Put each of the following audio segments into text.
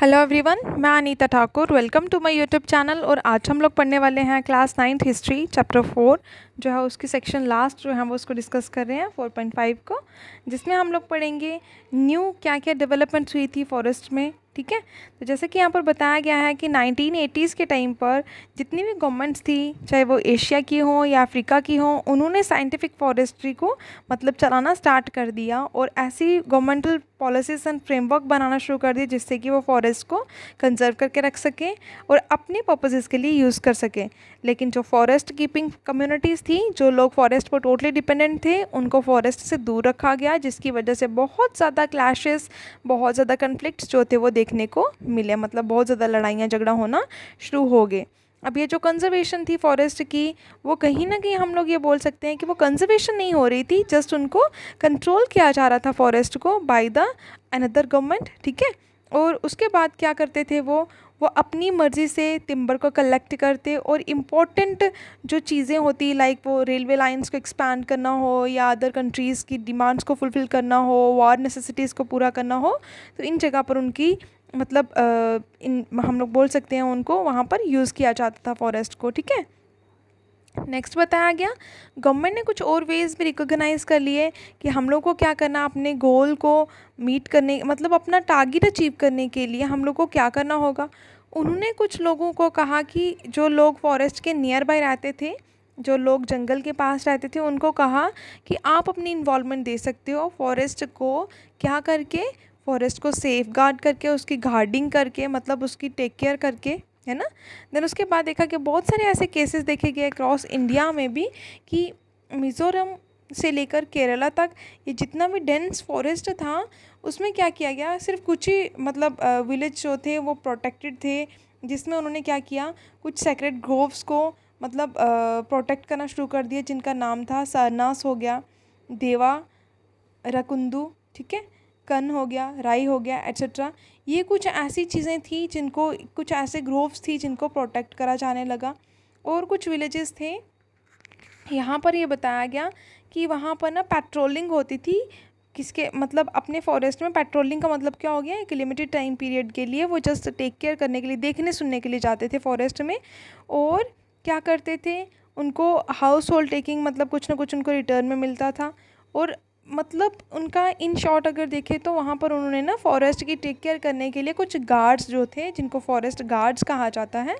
hello everyone मैं Anita Thakur welcome to my YouTube channel और आज हम लोग पढ़ने वाले हैं class ninth history chapter four जो है उसकी सेक्शन लास्ट जो है वो उसको डिस्कस कर रहे हैं फोर पॉइंट फाइव को जिसमें हम लोग पढ़ेंगे न्यू क्या क्या डेवलपमेंट्स हुई थी फॉरेस्ट में ठीक है तो जैसे कि यहाँ पर बताया गया है कि 1980s के टाइम पर जितनी भी गवर्नमेंट्स थी चाहे वो एशिया की हो या अफ्रीका की हो उन्होंने साइंटिफिक फॉरेस्ट्री को मतलब चलाना स्टार्ट कर दिया और ऐसी गवर्नमेंटल पॉलिसीज एंड फ्रेमवर्क बनाना शुरू कर दिया जिससे कि वो फॉरेस्ट को कंजर्व करके रख सकें और अपने पर्पजेज के लिए यूज़ कर सकें लेकिन जो फॉरेस्ट कीपिंग कम्युनिटीज़ थी जो लोग फॉरेस्ट पर टोटली डिपेंडेंट थे उनको फॉरेस्ट से दूर रखा गया जिसकी वजह से बहुत ज़्यादा क्लैशेस बहुत ज़्यादा कन्फ्लिक्ट जो थे वो देख देखने को मिले मतलब बहुत ज़्यादा लड़ाइयाँ झगड़ा होना शुरू हो गए अब ये जो कंजर्वेशन थी फॉरेस्ट की वो कहीं ना कहीं हम लोग ये बोल सकते हैं कि वो कंजर्वेशन नहीं हो रही थी जस्ट उनको कंट्रोल किया जा रहा था फॉरेस्ट को बाय द अनदर गवर्नमेंट ठीक है और उसके बाद क्या करते थे वो वो अपनी मर्ज़ी से टिम्बर को कलेक्ट करते और इम्पॉर्टेंट जो चीज़ें होती लाइक वो रेलवे लाइंस को एक्सपैंड करना हो या अदर कंट्रीज़ की डिमांड्स को फुलफ़िल करना हो वार नेसेसिटीज़ को पूरा करना हो तो इन जगह पर उनकी मतलब इन हम लोग बोल सकते हैं उनको वहाँ पर यूज़ किया जाता था फॉरेस्ट को ठीक है नेक्स्ट बताया गया गवर्नमेंट ने कुछ और वेज भी रिकोगनाइज़ कर लिए कि हम लोग को क्या करना अपने गोल को मीट करने मतलब अपना टारगेट अचीव करने के लिए हम लोग को क्या करना होगा उन्होंने कुछ लोगों को कहा कि जो लोग फॉरेस्ट के नियर बाय रहते थे जो लोग जंगल के पास रहते थे उनको कहा कि आप अपनी इन्वॉलमेंट दे सकते हो फॉरेस्ट को क्या करके फॉरेस्ट को सेफ गार्ड करके उसकी गार्डिंग करके मतलब उसकी टेक केयर करके है ना देन उसके बाद देखा कि बहुत सारे ऐसे केसेस देखे गए अक्रॉस इंडिया में भी कि मिज़ोरम से लेकर केरला तक ये जितना भी डेंस फॉरेस्ट था उसमें क्या किया गया सिर्फ कुछ ही मतलब विलेज जो थे वो प्रोटेक्टेड थे जिसमें उन्होंने क्या किया कुछ सेक्रेट ग्रोव्स को मतलब प्रोटेक्ट करना शुरू कर दिया जिनका नाम था सरनास हो गया देवा रकुंदू ठीक है कन हो गया राई हो गया एट्सट्रा ये कुछ ऐसी चीज़ें थी जिनको कुछ ऐसे ग्रोव्स थी जिनको प्रोटेक्ट करा जाने लगा और कुछ विलेजेस थे यहाँ पर ये बताया गया कि वहाँ पर ना पेट्रोलिंग होती थी किसके मतलब अपने फॉरेस्ट में पेट्रोलिंग का मतलब क्या हो गया एक लिमिटेड टाइम पीरियड के लिए वो जस्ट टेक केयर करने के लिए देखने सुनने के लिए जाते थे फॉरेस्ट में और क्या करते थे उनको हाउस होल्ड टेकिंग मतलब कुछ ना कुछ उनको रिटर्न में मिलता था और मतलब उनका इन शॉर्ट अगर देखें तो वहाँ पर उन्होंने ना फॉरेस्ट की टेक केयर करने के लिए कुछ गार्ड्स जो थे जिनको फॉरेस्ट गार्ड्स कहा जाता है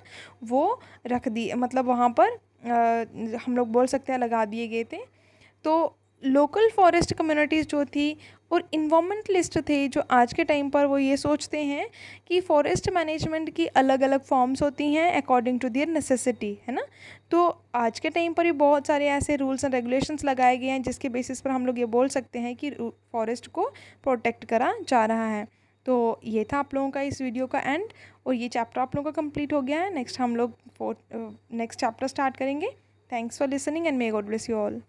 वो रख दिए मतलब वहाँ पर आ, हम लोग बोल सकते हैं लगा दिए गए थे तो लोकल फॉरेस्ट कम्युनिटीज़ जो थी और इन्वामेंटलिस्ट थे जो आज के टाइम पर वो ये सोचते हैं कि फॉरेस्ट मैनेजमेंट की अलग अलग फॉर्म्स होती हैं अकॉर्डिंग टू दियर नेसेसिटी है ना तो आज के टाइम पर भी बहुत सारे ऐसे रूल्स एंड रेगुलेशंस लगाए गए हैं जिसके बेसिस पर हम लोग ये बोल सकते हैं कि फॉरेस्ट को प्रोटेक्ट करा जा रहा है तो ये था आप लोगों का इस वीडियो का एंड और ये चैप्टर आप लोगों का कंप्लीट हो गया है नेक्स्ट हम लोग नेक्स्ट चैप्टर स्टार्ट करेंगे thanks for listening and may God bless you all